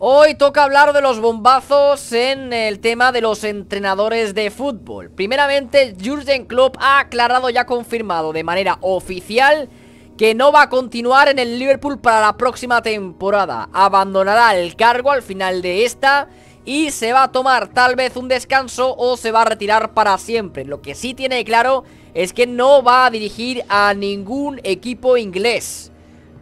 Hoy toca hablar de los bombazos en el tema de los entrenadores de fútbol. Primeramente, Jürgen Klopp ha aclarado y ha confirmado de manera oficial que no va a continuar en el Liverpool para la próxima temporada. Abandonará el cargo al final de esta y se va a tomar tal vez un descanso o se va a retirar para siempre. Lo que sí tiene claro es que no va a dirigir a ningún equipo inglés.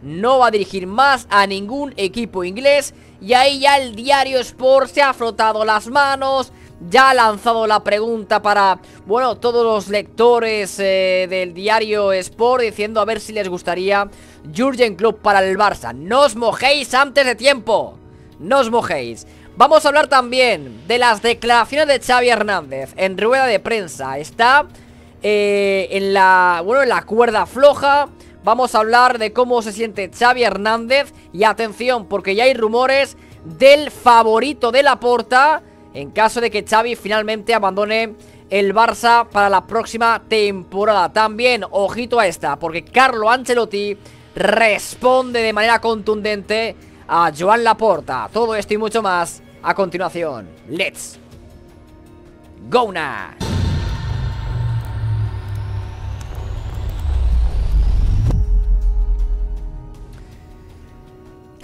No va a dirigir más a ningún equipo inglés y ahí ya el diario Sport se ha frotado las manos ya ha lanzado la pregunta para, bueno, todos los lectores eh, del diario Sport diciendo a ver si les gustaría Jurgen Klopp para el Barça. No os mojéis antes de tiempo. No os mojéis. Vamos a hablar también de las declaraciones de Xavi Hernández en rueda de prensa. Está eh, en la, bueno, en la cuerda floja vamos a hablar de cómo se siente Xavi Hernández y atención porque ya hay rumores del favorito de la porta en caso de que Xavi finalmente abandone el Barça para la próxima temporada. También, ojito a esta, porque Carlo Ancelotti responde de manera contundente a Joan Laporta. Todo esto y mucho más a continuación. Let's go now.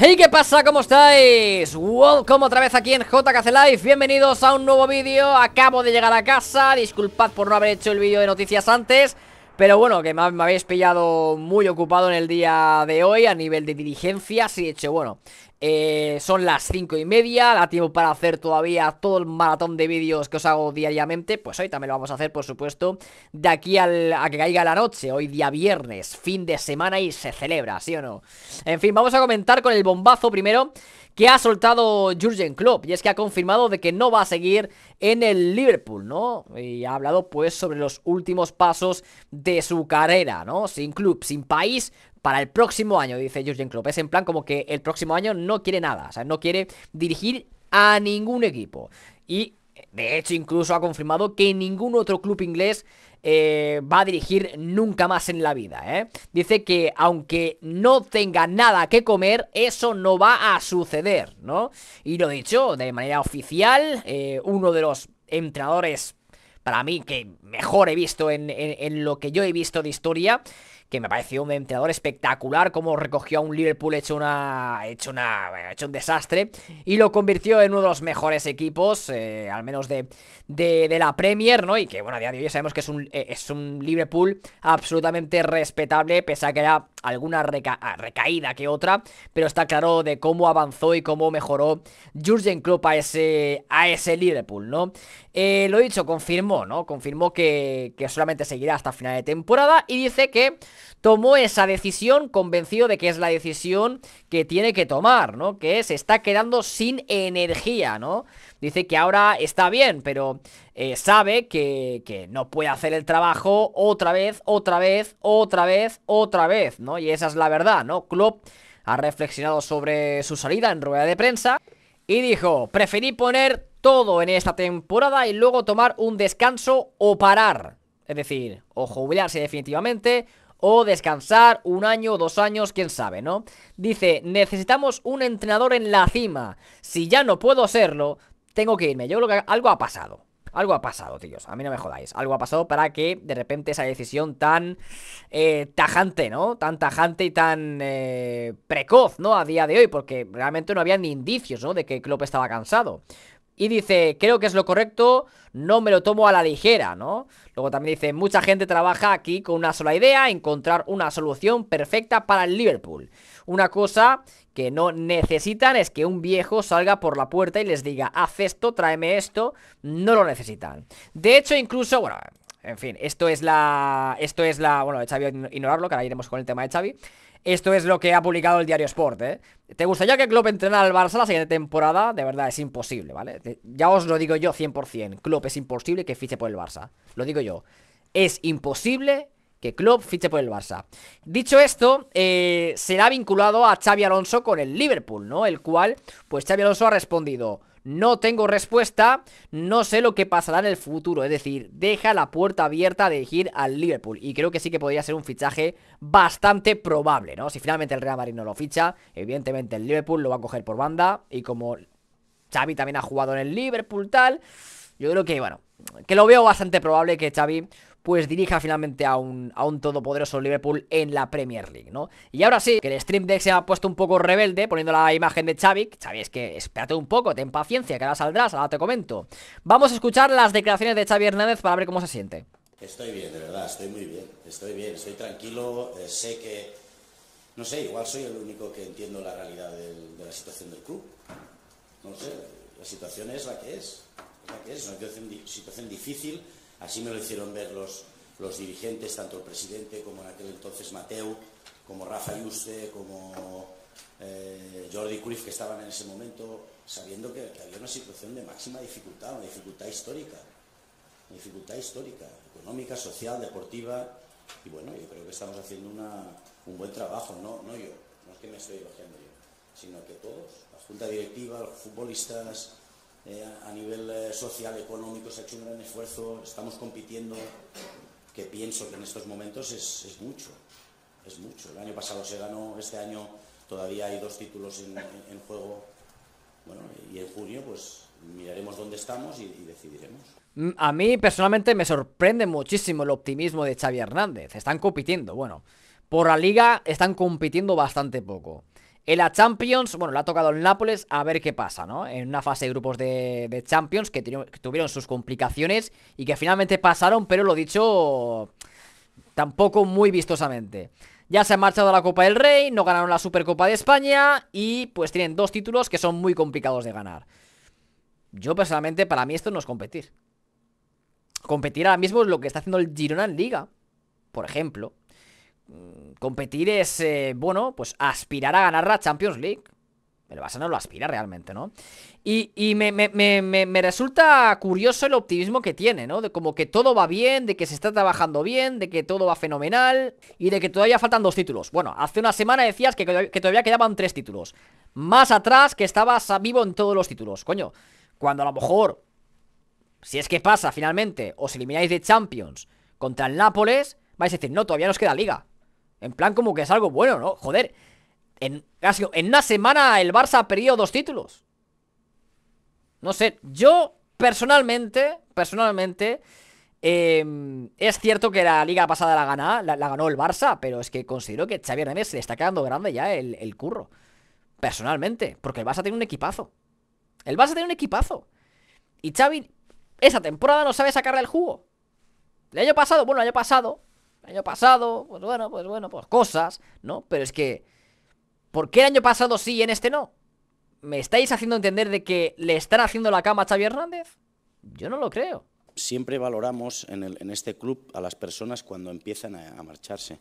Hey, ¿qué pasa? ¿Cómo estáis? Welcome otra vez aquí en JKC Live Bienvenidos a un nuevo vídeo Acabo de llegar a casa Disculpad por no haber hecho el vídeo de noticias antes Pero bueno, que me, habéis pillado muy ocupado en el día de hoy A nivel de diligencias y de hecho, bueno eh, son las cinco y media, da tiempo para hacer todavía todo el maratón de vídeos que os hago diariamente. Pues hoy también lo vamos a hacer, por supuesto, de aquí a que caiga la noche. Hoy día viernes, fin de semana y se celebra, ¿sí o no? En fin, vamos a comentar con el bombazo primero que ha soltado Jurgen Klopp y es que ha confirmado de que no va a seguir en el Liverpool, ¿no? Y ha hablado pues sobre los últimos pasos de su carrera, ¿no? Sin club, sin país, para el próximo año, dice Jurgen Klopp. Es en plan como que el próximo año no quiere nada, o sea, no quiere dirigir a ningún equipo. Y de hecho incluso ha confirmado que ningún otro club inglés eh, va a dirigir nunca más en la vida. ¿eh? Dice que aunque no tenga nada que comer, eso no va a suceder, ¿no? Y lo dicho, de manera oficial, eh, uno de los entrenadores, para mí, que mejor he visto en, lo que yo he visto de historia que me pareció un entrenador espectacular, como recogió a un Liverpool hecho una, hecho una, hecho un desastre y lo convirtió en uno de los mejores equipos, eh, al menos de, de, la Premier, ¿no? Y que bueno, a día de hoy sabemos que es un, eh, es un Liverpool absolutamente respetable, pese a que haya alguna ah, recaída que otra, pero está claro de cómo avanzó y cómo mejoró Jurgen Klopp a ese, a ese Liverpool, ¿no? Eh, lo dicho, confirmó, ¿no? Confirmó que que, solamente seguirá hasta final de temporada y dice que tomó esa decisión convencido de que es la decisión que tiene que tomar, ¿no? Que se está quedando sin energía, ¿no? Dice que ahora está bien, pero eh, sabe que, que, no puede hacer el trabajo otra vez, otra vez, otra vez, otra vez, ¿no? Y esa es la verdad, ¿no? Klopp ha reflexionado sobre su salida en rueda de prensa y dijo, preferí poner todo en esta temporada y luego tomar un descanso o parar. Es decir, o jubilarse definitivamente o descansar un año o dos años, quién sabe, ¿no? Dice, necesitamos un entrenador en la cima. Si ya no puedo serlo, tengo que irme. Yo creo que algo ha pasado. Algo ha pasado, tíos. A mí no me jodáis. Algo ha pasado para que de repente esa decisión tan eh, tajante, ¿no? Tan tajante y tan eh, precoz, ¿no? A día de hoy, porque realmente no había ni indicios, ¿no? De que Klopp estaba cansado y dice, creo que es lo correcto, no me lo tomo a la ligera, ¿no? Luego también dice, mucha gente trabaja aquí con una sola idea, encontrar una solución perfecta para el Liverpool. Una cosa que no necesitan es que un viejo salga por la puerta y les diga, haz esto, tráeme esto, no lo necesitan. De hecho, incluso, bueno, en fin, esto es la. Esto es la. Bueno, de Xavi ignorarlo, que ahora iremos con el tema de Xavi. Esto es lo que ha publicado el diario Sport, ¿eh? ¿Te gustaría que Klopp entrenara al Barça la siguiente temporada? De verdad, es imposible, ¿vale? Ya os lo digo yo 100%. Klopp es imposible que fiche por el Barça. Lo digo yo. Es imposible que Klopp fiche por el Barça. Dicho esto, eh, será vinculado a Xavi Alonso con el Liverpool, ¿no? El cual, pues Xavi Alonso ha respondido no tengo respuesta, no sé lo que pasará en el futuro. Es decir, deja la puerta abierta de ir al Liverpool. Y creo que sí que podría ser un fichaje bastante probable, ¿no? Si finalmente el Real Madrid no lo ficha, evidentemente el Liverpool lo va a coger por banda. Y como Xavi también ha jugado en el Liverpool, tal, yo creo que, bueno, que lo veo bastante probable que Xavi pues dirija finalmente a un, todopoderoso Liverpool en la Premier League, ¿no? Y ahora sí, que el Stream Deck se ha puesto un poco rebelde poniendo la imagen de Xavi, Xavi es que espérate un poco, ten paciencia, que ahora saldrás, ahora te comento. Vamos a escuchar las declaraciones de Xavi Hernández para ver cómo se siente. Estoy bien, de verdad, estoy muy bien, estoy bien, estoy tranquilo, eh, sé que, no sé, igual soy el único que entiendo la realidad de la situación del club, no sé, la situación es la que es, la que es, es una situación difícil, Así me lo hicieron ver los, dirigentes, tanto el presidente como en aquel entonces Mateu, como Rafa Yuste, como eh, Jordi Cruyff, que estaban en ese momento, sabiendo que, había una situación de máxima dificultad, una dificultad histórica, dificultad histórica, económica, social, deportiva, y bueno, yo creo que estamos haciendo un buen trabajo, no, no yo, no es que me estoy elogiando yo, sino que todos, la Junta Directiva, los futbolistas, eh, a nivel eh, social, económico, se ha hecho un gran esfuerzo, estamos compitiendo, que pienso que en estos momentos es, mucho, es mucho. El año pasado se ganó, este año todavía hay dos títulos en, juego, bueno, y en junio pues miraremos dónde estamos y, y decidiremos. Mm, a mí personalmente me sorprende muchísimo el optimismo de Xavi Hernández, están compitiendo, bueno, por la liga están compitiendo bastante poco. En la Champions, bueno, le ha tocado el Nápoles, a ver qué pasa, ¿no? En una fase de grupos de, Champions que, tuvieron sus complicaciones y que finalmente pasaron, pero lo dicho, tampoco muy vistosamente. Ya se han marchado a la Copa del Rey, no ganaron la Supercopa de España y pues tienen dos títulos que son muy complicados de ganar. Yo personalmente, para mí esto no es competir. Competir ahora mismo es lo que está haciendo el Girona en Liga, por ejemplo. Mm, competir es, eh, bueno, pues aspirar a ganar la Champions League. El Barça no lo aspira realmente, ¿no? Y, me, resulta curioso el optimismo que tiene, ¿no? De como que todo va bien, de que se está trabajando bien, de que todo va fenomenal y de que todavía faltan dos títulos. Bueno, hace una semana decías que, todavía quedaban tres títulos. Más atrás que estabas vivo en todos los títulos, coño. Cuando a lo mejor, si es que pasa finalmente, os elimináis de Champions contra el Nápoles, vais a decir, no, todavía nos queda liga. En plan como que es algo bueno, ¿no? Joder, en, en una semana el Barça ha perdido dos títulos. No sé, yo personalmente, personalmente, em, es cierto que la liga pasada la, la, ganó el Barça, pero es que considero que Xavi Hernández se le está quedando grande ya el, el curro. Personalmente, porque el Barça tiene un equipazo. El Barça tiene un equipazo. Y Xavi, esa temporada no sabe sacarle el jugo. El año pasado, bueno, el año pasado, año pasado, pues bueno, pues bueno, pues cosas, ¿no? Pero es que, ¿por qué el año pasado sí y en este no? ¿Me estáis haciendo entender de que le están haciendo la cama a Xavi Hernández? Yo no lo creo. Siempre valoramos en, este club a las personas cuando empiezan a, marcharse,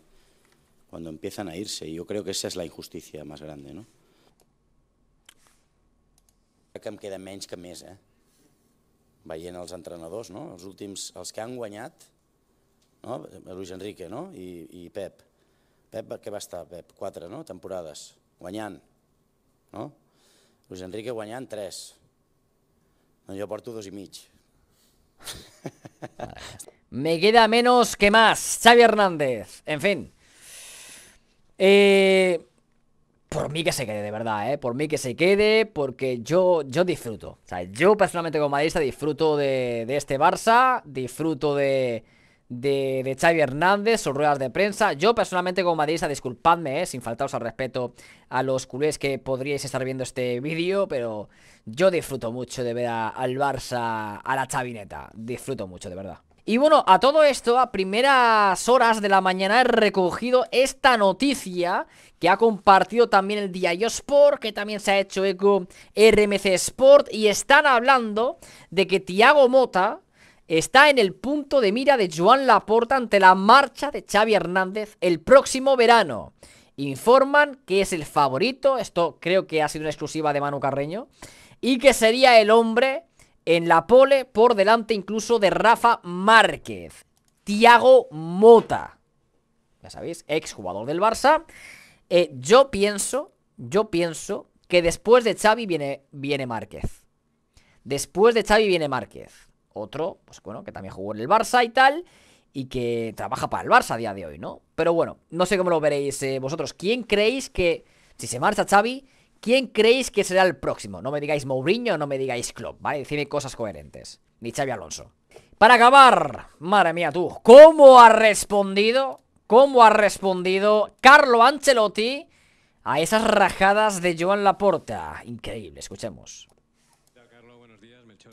cuando empiezan a irse. Y yo creo que esa es la injusticia más grande, ¿no? que me em queda menys que més, eh? Veient els no? Los últims, los que han guanyat, Luis Enrique no? Y Pep. Pep, ¿qué va estar, Pep? cuatro, no? Temporadas. No? Luis Enrique Guañán, tres. Yo por porto y Me queda menos que más. Xavi Hernández. En fin. Eh, por mí que se quede, de verdad, ¿eh? Por mí que se quede, porque yo, yo disfruto. O sea, yo personalmente como madridista disfruto de este Barça, disfruto de, de, de, Xavi Hernández, sus ruedas de prensa. Yo personalmente como madridista, disculpadme, eh, sin faltaros al respeto a los culés que podríais estar viendo este vídeo, pero yo disfruto mucho de ver al Barça a la chavineta. Disfruto mucho, de verdad. Y bueno, a todo esto, a primeras horas de la mañana he recogido esta noticia que ha compartido también el diario Sport, que también se ha hecho eco RMC Sport, y están hablando de que Thiago Mota, está en el punto de mira de Joan Laporta ante la marcha de Xavi Hernández el próximo verano. Informan que es el favorito, esto creo que ha sido una exclusiva de Manu Carreño, y que sería el hombre en la pole por delante incluso de Rafa Márquez. Tiago Mota, ya sabéis, exjugador del Barça. Eh, yo pienso, yo pienso que después de Xavi viene, viene Márquez. Después de Xavi viene Márquez. Otro, pues bueno, que también jugó en el Barça y tal. Y que trabaja para el Barça a día de hoy, ¿no? Pero bueno, no sé cómo lo veréis eh, vosotros. ¿Quién creéis que, si se marcha Xavi, quién creéis que será el próximo? No me digáis Mourinho, no me digáis Klopp, ¿vale? decime cosas coherentes. Ni Xavi Alonso. Para acabar, madre mía tú, ¿cómo ha respondido? ¿Cómo ha respondido Carlo Ancelotti a esas rajadas de Joan Laporta? Increíble, escuchemos.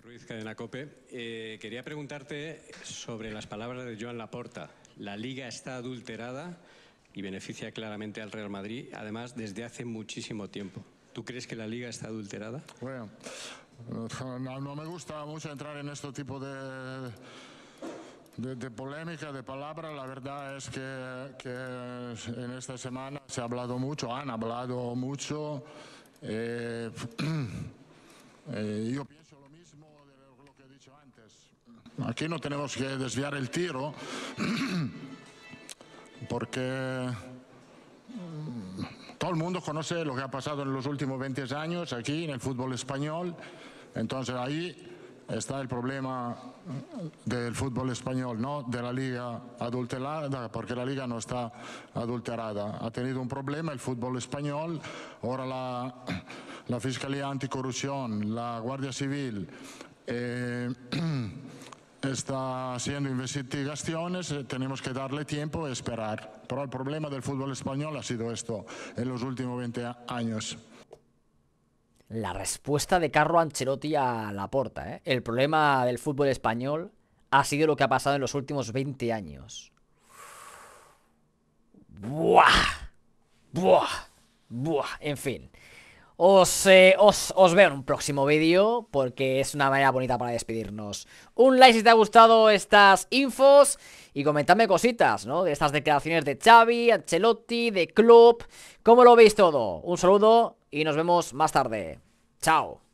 Ruiz, Cope. Eh, quería preguntarte sobre las palabras de Joan Laporta. La liga está adulterada y beneficia claramente al Real Madrid, además desde hace muchísimo tiempo. ¿Tú crees que la liga está adulterada? Bueno, no, me gusta mucho entrar en este tipo de... De, polémica, de palabra, la verdad es que, en esta semana se ha hablado mucho, han hablado mucho. eh, eh yo Aquí no tenemos que desviar el tiro porque mm, todo el mundo conoce lo que ha pasado en los últimos 20 años aquí en el fútbol español. Entonces ahí está el problema mm, del fútbol español, no de la liga adulterada, porque la liga no está adulterada. Ha tenido un problema el fútbol español, ahora la, Fiscalía Anticorrupción, la Guardia Civil, eh, está haciendo investigaciones, eh, tenemos que darle tiempo y esperar. Pero el problema del fútbol español ha sido esto en los últimos 20 años. La respuesta de Carlo Ancelotti a Laporta. ¿eh? El problema del fútbol español ha sido lo que ha pasado en los últimos 20 años. Buah, buah, buah. En fin. Eh, os, os, veo en un próximo vídeo porque es una manera bonita para despedirnos. Un like si te ha gustado estas infos y comentadme cositas, ¿no? De estas declaraciones de Xavi, Ancelotti, de Club. ¿cómo lo veis todo? Un saludo y nos vemos más tarde. Chao.